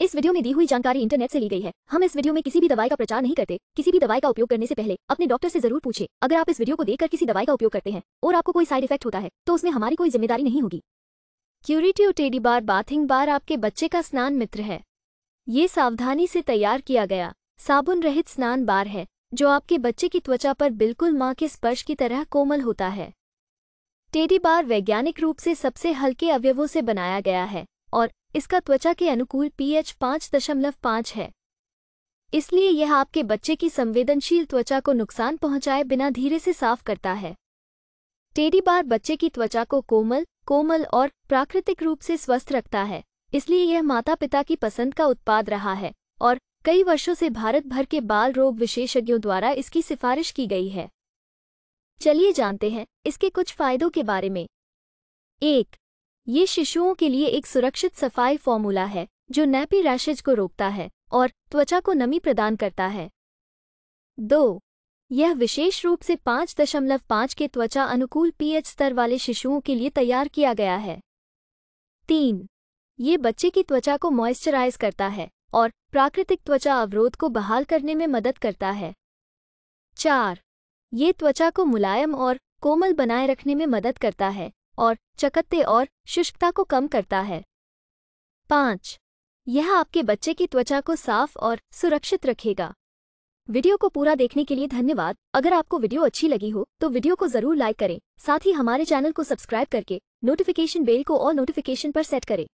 इस वीडियो में दी हुई जानकारी इंटरनेट से ली गई है हम इस वीडियो में किसी भी दवाई का प्रचार नहीं करते किसी भी दवाई का उपयोग करने से पहले अपने डॉक्टर से जरूर पूछे अगर आप इस वीडियो को देखकर किसी दवाई का उपयोग करते हैं और आपको कोई साइड इफेक्ट होता है तो उसमें हमारी कोई जिम्मेदारी नहीं होगी क्यूरिटिव टेडी बार बाथिंग बार आपके बच्चे का स्नान मित्र है ये सावधानी से तैयार किया गया साबुन रहित स्नान बार है जो आपके बच्चे की त्वचा पर बिल्कुल माँ के स्पर्श की तरह कोमल होता है टेडी बार वैज्ञानिक रूप से सबसे हल्के अवयवों से बनाया गया है और इसका त्वचा के अनुकूल पीएच पाँच दशमलव पाँच है इसलिए यह आपके बच्चे की संवेदनशील त्वचा को नुकसान पहुंचाए बिना धीरे से साफ करता है टेडी बार बच्चे की त्वचा को कोमल कोमल और प्राकृतिक रूप से स्वस्थ रखता है इसलिए यह माता पिता की पसंद का उत्पाद रहा है और कई वर्षों से भारत भर के बाल रोग विशेषज्ञों द्वारा इसकी सिफारिश की गई है चलिए जानते हैं इसके कुछ फायदों के बारे में एक ये शिशुओं के लिए एक सुरक्षित सफाई फॉर्मूला है जो नैपी रैशेज को रोकता है और त्वचा को नमी प्रदान करता है दो यह विशेष रूप से 5.5 के त्वचा अनुकूल पीएच स्तर वाले शिशुओं के लिए तैयार किया गया है तीन ये बच्चे की त्वचा को मॉइस्चराइज करता है और प्राकृतिक त्वचा अवरोध को बहाल करने में मदद करता है चार ये त्वचा को मुलायम और कोमल बनाए रखने में मदद करता है और चकत्ते और शुष्कता को कम करता है पाँच यह आपके बच्चे की त्वचा को साफ और सुरक्षित रखेगा वीडियो को पूरा देखने के लिए धन्यवाद अगर आपको वीडियो अच्छी लगी हो तो वीडियो को जरूर लाइक करें साथ ही हमारे चैनल को सब्सक्राइब करके नोटिफिकेशन बेल को और नोटिफिकेशन पर सेट करें